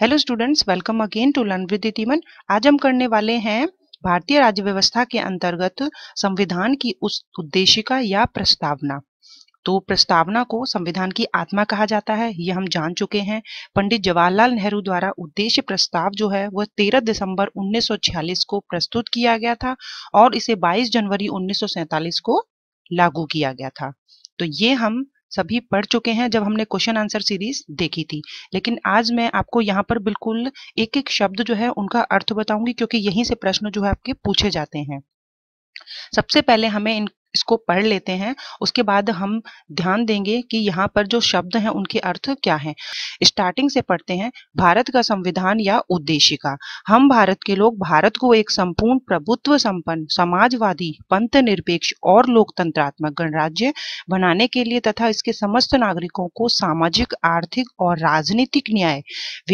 hello students welcome again to learn with Timan आज हम करने वाले हैं भारतीय राज्य व्यवस्था के अंतर्गत संविधान की उस उद्देशिका या प्रस्तावना तो प्रस्तावना को संविधान की आत्मा कहा जाता है यह हम जान चुके हैं पंडित जवाहरलाल नेहरू द्वारा उद्देश्य प्रस्ताव जो है वह 13 दिसंबर 1946 को प्रस्तुत किया गया था और इसे 22 जनवरी 1947 को लागू किया गया था तो ये हम सभी पढ़ चुके हैं जब हमने क्वेश्चन आंसर सीरीज देखी थी लेकिन आज मैं आपको यहाँ पर बिल्कुल एक एक शब्द जो है उनका अर्थ बताऊंगी क्योंकि यहीं से प्रश्न जो है आपके पूछे जाते हैं सबसे पहले हमें इन इसको पढ़ लेते हैं उसके बाद हम ध्यान देंगे कि यहाँ पर जो शब्द हैं उनके अर्थ क्या हैं स्टार्टिंग से पढ़ते हैं भारत का संविधान या उद्देशिका हम भारत के लोग भारत को एक संपूर्ण प्रभुत्व संपन्न समाजवादी पंथ निरपेक्ष और लोकतंत्रात्मक गणराज्य बनाने के लिए तथा इसके समस्त नागरिकों को सामाजिक आर्थिक और राजनीतिक न्याय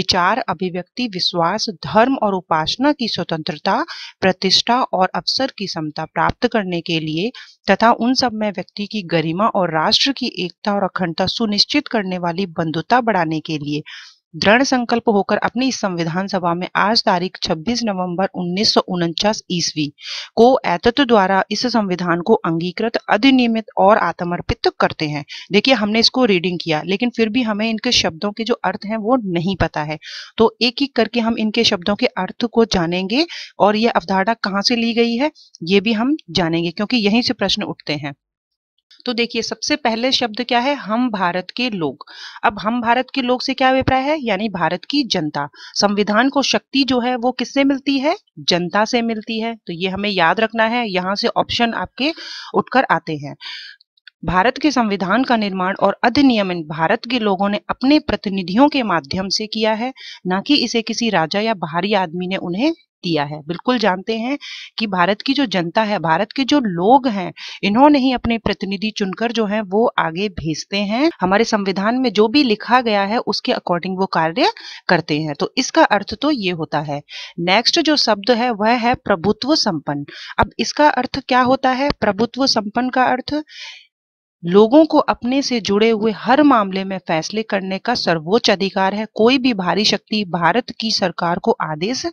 विचार अभिव्यक्ति विश्वास धर्म और उपासना की स्वतंत्रता प्रतिष्ठा और अवसर की समता प्राप्त करने के लिए तथा उन सब में व्यक्ति की गरिमा और राष्ट्र की एकता और अखंडता सुनिश्चित करने वाली बंधुता बढ़ाने के लिए दृढ़ संकल्प होकर अपनी इस संविधान सभा में आज तारीख 26 नवंबर उन्नीस ईस्वी को एतत्व द्वारा इस संविधान को अंगीकृत अधिनियमित और आत्मर्पित करते हैं देखिए हमने इसको रीडिंग किया लेकिन फिर भी हमें इनके शब्दों के जो अर्थ हैं वो नहीं पता है तो एक एक करके हम इनके शब्दों के अर्थ को जानेंगे और ये अवधारणा कहाँ से ली गई है ये भी हम जानेंगे क्योंकि यहीं से प्रश्न उठते हैं तो देखिए सबसे पहले शब्द क्या है हम भारत के लोग अब हम भारत के लोग से क्या अभिप्राय है यानी भारत की जनता संविधान को शक्ति जो है वो किससे मिलती है जनता से मिलती है तो ये हमें याद रखना है यहाँ से ऑप्शन आपके उठकर आते हैं भारत के संविधान का निर्माण और अधिनियमन भारत के लोगों ने अपने प्रतिनिधियों के माध्यम से किया है ना कि इसे किसी राजा या बाहरी आदमी ने उन्हें दिया है बिल्कुल जानते हैं कि भारत की जो जनता है भारत के जो लोग हैं इन्होंने ही अपने प्रतिनिधि चुनकर जो है वो आगे भेजते हैं हमारे संविधान में जो भी लिखा गया है उसके अकॉर्डिंग वो कार्य करते हैं तो इसका अर्थ तो ये होता है नेक्स्ट जो शब्द है वह है प्रभुत्व संपन्न अब इसका अर्थ क्या होता है प्रभुत्व संपन्न का अर्थ लोगों को अपने से जुड़े हुए हर मामले में फैसले करने का सर्वोच्च अधिकार है कोई भी भारी शक्ति भारत की सरकार को आदेश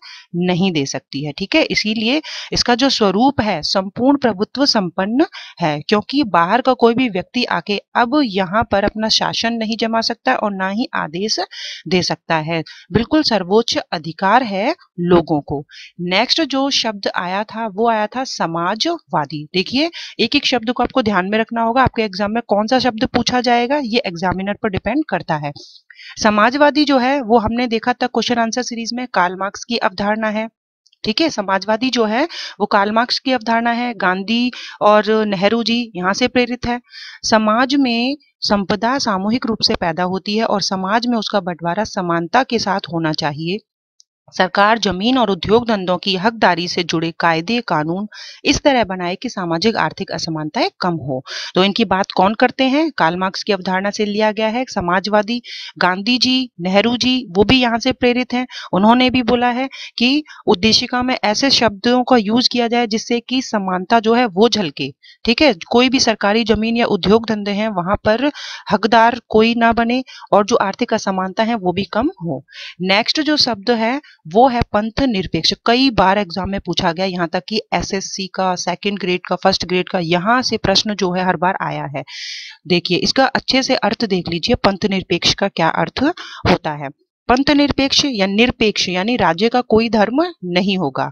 नहीं दे सकती है ठीक है इसीलिए इसका जो स्वरूप है संपूर्ण प्रभुत्व संपन्न है क्योंकि बाहर का कोई भी व्यक्ति आके अब यहाँ पर अपना शासन नहीं जमा सकता और ना ही आदेश दे सकता है बिल्कुल सर्वोच्च अधिकार है लोगों को नेक्स्ट जो शब्द आया था वो आया था समाजवादी देखिए एक एक शब्द को आपको ध्यान में रखना होगा आपके एग्जाम में कौन सा शब्द पूछा जाएगा ये एग्जामिनर पर डिपेंड करता है समाजवादी जो है वो हमने देखा था क्वेश्चन आंसर सीरीज में काल मार्क्स की अवधारणा है ठीक है समाजवादी जो है वो काल मार्क्स की अवधारणा है गांधी और नेहरू जी यहाँ से प्रेरित है समाज में संपदा सामूहिक रूप से पैदा होती है और समाज में उसका बंटवारा समानता के साथ होना चाहिए सरकार जमीन और उद्योग धंधों की हकदारी से जुड़े कायदे कानून इस तरह बनाए कि सामाजिक आर्थिक असमानताएं कम हो तो इनकी बात कौन करते हैं काल मार्क्स की अवधारणा से लिया गया है समाजवादी गांधी जी नेहरू जी वो भी यहाँ से प्रेरित हैं उन्होंने भी बोला है कि उद्देशिका में ऐसे शब्दों का यूज किया जाए जिससे कि समानता जो है वो झलके ठीक है कोई भी सरकारी जमीन या उद्योग धंधे हैं वहां पर हकदार कोई ना बने और जो आर्थिक असमानता है वो भी कम हो नेक्स्ट जो शब्द है वो है पंथ निरपेक्ष कई बार एग्जाम में पूछा गया यहाँ तक कि एसएससी का सेकंड ग्रेड का फर्स्ट ग्रेड का यहाँ से प्रश्न जो है हर बार आया है देखिए इसका अच्छे से अर्थ देख लीजिए पंथ निरपेक्ष का क्या अर्थ होता है पंथ निरपेक्ष या निरपेक्ष यानी राज्य का कोई धर्म नहीं होगा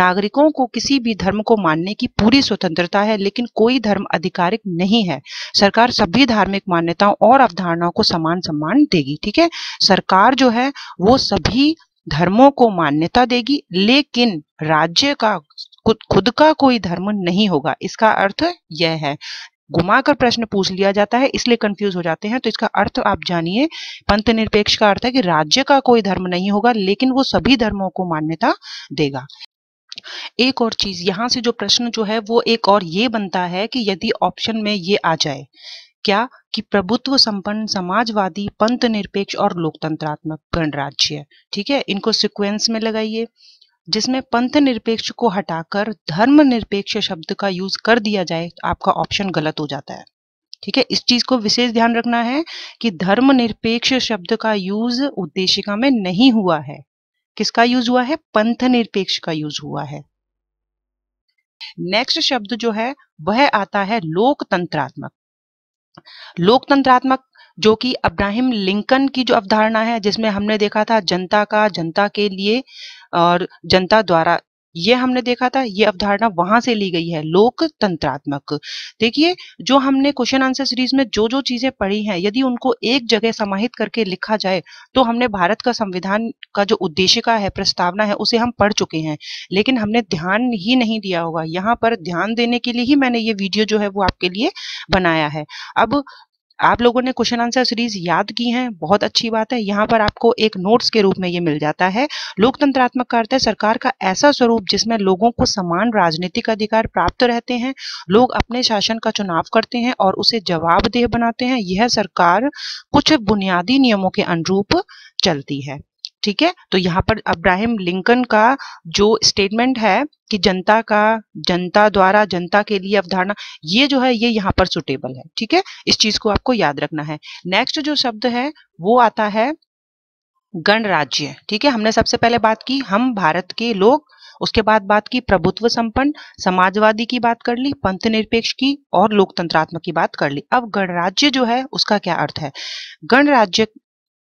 नागरिकों को किसी भी धर्म को मानने की पूरी स्वतंत्रता है लेकिन कोई धर्म आधिकारिक नहीं है सरकार सभी धार्मिक मान्यताओं और अवधारणाओं को समान सम्मान देगी ठीक है सरकार जो है वो सभी धर्मों को मान्यता देगी लेकिन राज्य का खुद खुद का कोई धर्म नहीं होगा इसका अर्थ यह है घुमाकर प्रश्न पूछ लिया जाता है इसलिए कंफ्यूज हो जाते हैं तो इसका अर्थ आप जानिए पंथ निरपेक्ष का अर्थ है कि राज्य का कोई धर्म नहीं होगा लेकिन वो सभी धर्मों को मान्यता देगा एक और चीज यहां से जो प्रश्न जो है वो एक और ये बनता है कि यदि ऑप्शन में ये आ जाए क्या कि प्रभुत्व संपन्न समाजवादी पंथ निरपेक्ष और लोकतंत्रात्मक गणराज्य ठीक है इनको सिक्वेंस में लगाइए जिसमें पंथ निरपेक्ष को हटाकर धर्म निरपेक्ष शब्द का यूज कर दिया जाए तो आपका ऑप्शन गलत हो जाता है ठीक है इस चीज को विशेष ध्यान रखना है कि धर्म निरपेक्ष शब्द का यूज उद्देशिका में नहीं हुआ है किसका यूज हुआ है पंथ निरपेक्ष का यूज हुआ है नेक्स्ट शब्द जो है वह आता है लोकतंत्रात्मक लोकतंत्रात्मक जो कि अब्राहिम लिंकन की जो अवधारणा है जिसमें हमने देखा था जनता का जनता के लिए और जनता द्वारा ये हमने देखा था ये अवधारणा वहां से ली गई है लोकतंत्रात्मक देखिए जो हमने क्वेश्चन आंसर सीरीज में जो जो चीजें पढ़ी हैं यदि उनको एक जगह समाहित करके लिखा जाए तो हमने भारत का संविधान का जो उद्देशिका है प्रस्तावना है उसे हम पढ़ चुके हैं लेकिन हमने ध्यान ही नहीं दिया होगा यहाँ पर ध्यान देने के लिए ही मैंने ये वीडियो जो है वो आपके लिए बनाया है अब आप लोगों ने क्वेश्चन आंसर सीरीज याद की है बहुत अच्छी बात है यहाँ पर आपको एक नोट्स के रूप में ये मिल जाता है लोकतंत्रात्मक का अर्थ है सरकार का ऐसा स्वरूप जिसमें लोगों को समान राजनीतिक अधिकार प्राप्त रहते हैं लोग अपने शासन का चुनाव करते हैं और उसे जवाबदेह बनाते हैं यह सरकार कुछ बुनियादी नियमों के अनुरूप चलती है ठीक है तो यहाँ पर अब्राहम लिंकन का जो स्टेटमेंट है कि जनता का जनता द्वारा जनता के लिए अवधारणा ये जो है ये यहाँ पर सुटेबल है ठीक है इस चीज को आपको याद रखना है नेक्स्ट जो शब्द है वो आता है गणराज्य ठीक है हमने सबसे पहले बात की हम भारत के लोग उसके बाद बात की प्रभुत्व संपन्न समाजवादी की बात कर ली पंथ निरपेक्ष की और लोकतंत्रात्मक की बात कर ली अब गणराज्य जो है उसका क्या अर्थ है गणराज्य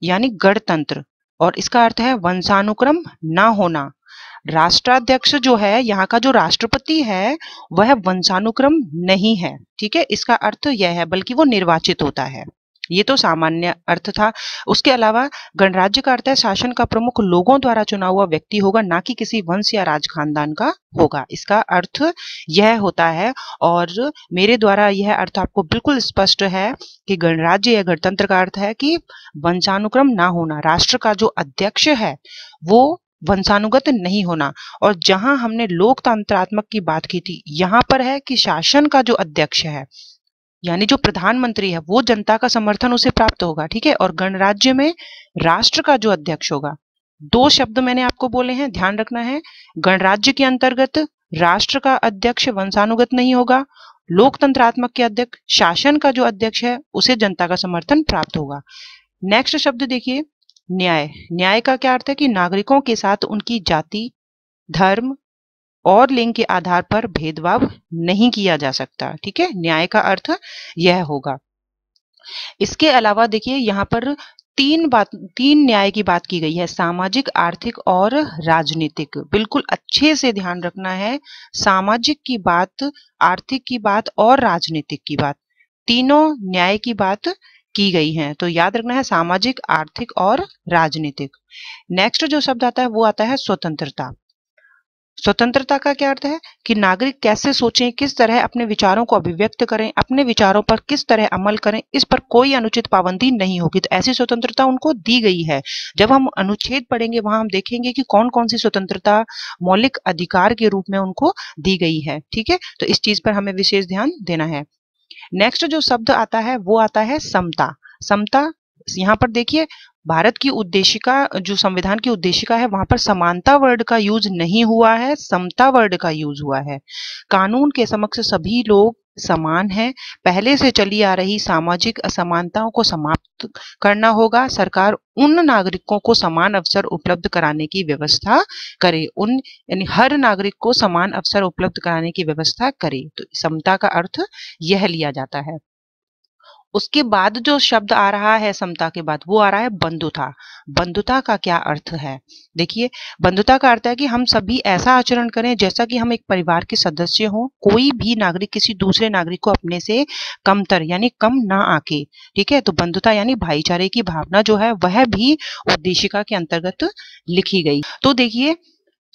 यानी गणतंत्र और इसका अर्थ है वंशानुक्रम ना होना राष्ट्राध्यक्ष जो है यहाँ का जो राष्ट्रपति है वह वंशानुक्रम नहीं है ठीक है इसका अर्थ यह है बल्कि वो निर्वाचित होता है ये तो सामान्य अर्थ था उसके अलावा गणराज्य का अर्थ है शासन का प्रमुख लोगों द्वारा चुना हुआ व्यक्ति होगा ना कि किसी वंश या राज खानदान का होगा इसका अर्थ यह होता है और मेरे द्वारा यह अर्थ आपको बिल्कुल स्पष्ट है कि गणराज्य या गणतंत्र का अर्थ है कि वंशानुक्रम ना होना राष्ट्र का जो अध्यक्ष है वो वंशानुगत नहीं होना और जहां हमने लोकतंत्रात्मक की बात की थी यहां पर है कि शासन का जो अध्यक्ष है यानी जो प्रधानमंत्री है वो जनता का समर्थन उसे प्राप्त होगा ठीक है और गणराज्य में राष्ट्र का जो अध्यक्ष होगा दो शब्द मैंने आपको बोले हैं ध्यान रखना है गणराज्य के अंतर्गत राष्ट्र का अध्यक्ष वंशानुगत नहीं होगा लोकतंत्रात्मक के अध्यक्ष शासन का जो अध्यक्ष है उसे जनता का समर्थन प्राप्त होगा नेक्स्ट शब्द देखिए न्याय न्याय का क्या अर्थ है कि नागरिकों के साथ उनकी जाति धर्म और लिंग के आधार पर भेदभाव नहीं किया जा सकता ठीक है न्याय का अर्थ यह होगा इसके अलावा देखिए यहाँ पर तीन बात तीन न्याय की बात की गई है सामाजिक आर्थिक और राजनीतिक बिल्कुल अच्छे से ध्यान रखना है सामाजिक की बात आर्थिक की बात और राजनीतिक की बात तीनों न्याय की बात की गई है तो याद रखना है सामाजिक आर्थिक और राजनीतिक नेक्स्ट जो शब्द आता है वो आता है स्वतंत्रता स्वतंत्रता का क्या अर्थ है कि नागरिक कैसे सोचें किस तरह अपने विचारों को अभिव्यक्त करें अपने विचारों पर किस तरह अमल करें इस पर कोई अनुचित पाबंदी नहीं होगी तो ऐसी स्वतंत्रता उनको दी गई है जब हम अनुच्छेद पढ़ेंगे वहां हम देखेंगे कि कौन कौन सी स्वतंत्रता मौलिक अधिकार के रूप में उनको दी गई है ठीक है तो इस चीज पर हमें विशेष ध्यान देना है नेक्स्ट जो शब्द आता है वो आता है समता समता यहाँ पर देखिए भारत की उद्देशिका जो संविधान की उद्देशिका है वहां पर समानता वर्ड का यूज नहीं हुआ है समता वर्ड का यूज हुआ है कानून के समक्ष सभी लोग समान है पहले से चली आ रही सामाजिक असमानताओं को समाप्त करना होगा सरकार उन नागरिकों को समान अवसर उपलब्ध कराने की व्यवस्था करे उन यानी हर नागरिक को समान अवसर उपलब्ध कराने की व्यवस्था करे तो समता का अर्थ यह लिया जाता है उसके बाद जो शब्द आ रहा है समता के बाद वो आ रहा है बंधुता बंधुता का क्या अर्थ है देखिए बंधुता का अर्थ है कि हम सभी ऐसा आचरण करें जैसा कि हम एक परिवार के सदस्य हों कोई भी नागरिक किसी दूसरे नागरिक को अपने से कमतर यानी कम ना आके ठीक है तो बंधुता यानी भाईचारे की भावना जो है वह भी उद्देशिका के अंतर्गत लिखी गई तो देखिए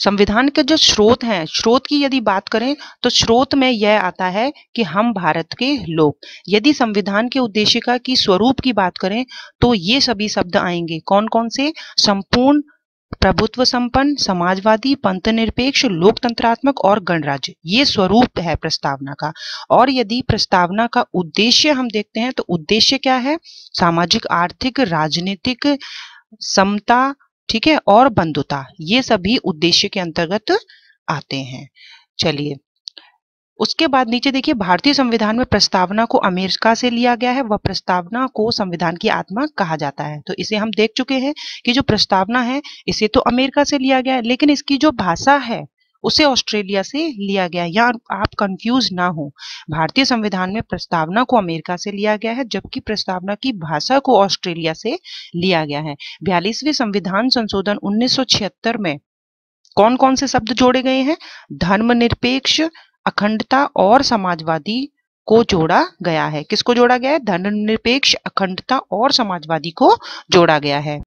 संविधान के जो स्रोत हैं स्रोत की यदि बात करें तो स्रोत में यह आता है कि हम भारत के लोग यदि संविधान के उद्देशिका की स्वरूप की बात करें तो ये सभी शब्द आएंगे कौन कौन से संपूर्ण प्रभुत्व संपन्न समाजवादी पंथ निरपेक्ष लोकतंत्रात्मक और गणराज्य ये स्वरूप है प्रस्तावना का और यदि प्रस्तावना का उद्देश्य हम देखते हैं तो उद्देश्य क्या है सामाजिक आर्थिक राजनीतिक समता ठीक है और बंधुता ये सभी उद्देश्य के अंतर्गत आते हैं चलिए उसके बाद नीचे देखिए भारतीय संविधान में प्रस्तावना को अमेरिका से लिया गया है वह प्रस्तावना को संविधान की आत्मा कहा जाता है तो इसे हम देख चुके हैं कि जो प्रस्तावना है इसे तो अमेरिका से लिया गया है लेकिन इसकी जो भाषा है उसे ऑस्ट्रेलिया से लिया गया या आप कंफ्यूज ना हो भारतीय संविधान में प्रस्तावना को अमेरिका से लिया गया है जबकि प्रस्तावना की भाषा को ऑस्ट्रेलिया से लिया गया है बयालीसवें संविधान संशोधन उन्नीस में कौन कौन से शब्द जोड़े गए हैं धर्मनिरपेक्ष अखंडता और समाजवादी को जोड़ा गया है किसको जोड़ा गया है धर्मनिरपेक्ष अखंडता और समाजवादी को जोड़ा गया है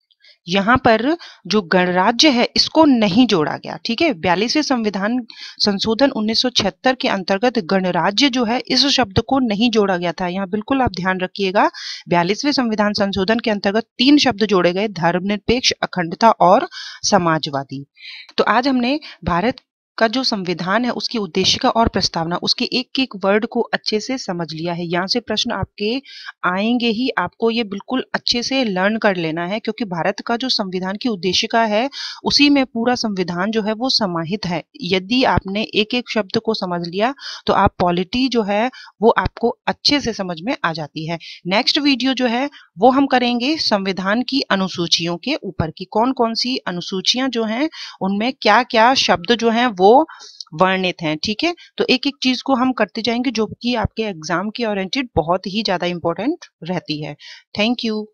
यहाँ पर जो गणराज्य है इसको नहीं जोड़ा गया ठीक है बयालीसवें संविधान संशोधन 1976 के अंतर्गत गणराज्य जो है इस शब्द को नहीं जोड़ा गया था यहाँ बिल्कुल आप ध्यान रखिएगा बयालीसवें संविधान संशोधन के अंतर्गत तीन शब्द जोड़े गए धर्मनिरपेक्ष अखंडता और समाजवादी तो आज हमने भारत का जो संविधान है उसकी उद्देशिका और प्रस्तावना उसके एक एक वर्ड को अच्छे से समझ लिया है यहाँ से प्रश्न आपके आएंगे ही आपको ये बिल्कुल अच्छे से लर्न कर लेना है क्योंकि भारत का जो संविधान की उद्देशिका है उसी में पूरा संविधान जो है वो समाहित है यदि आपने एक एक शब्द को समझ लिया तो आप पॉलिटी जो है वो आपको अच्छे से समझ में आ जाती है नेक्स्ट वीडियो जो है वो हम करेंगे संविधान की अनुसूचियों के ऊपर की कौन कौन सी अनुसूचियां जो है उनमें क्या क्या शब्द जो है वो वर्णित हैं ठीक है तो एक एक चीज को हम करते जाएंगे जो कि आपके एग्जाम के ओरिएंटेड बहुत ही ज्यादा इंपॉर्टेंट रहती है थैंक यू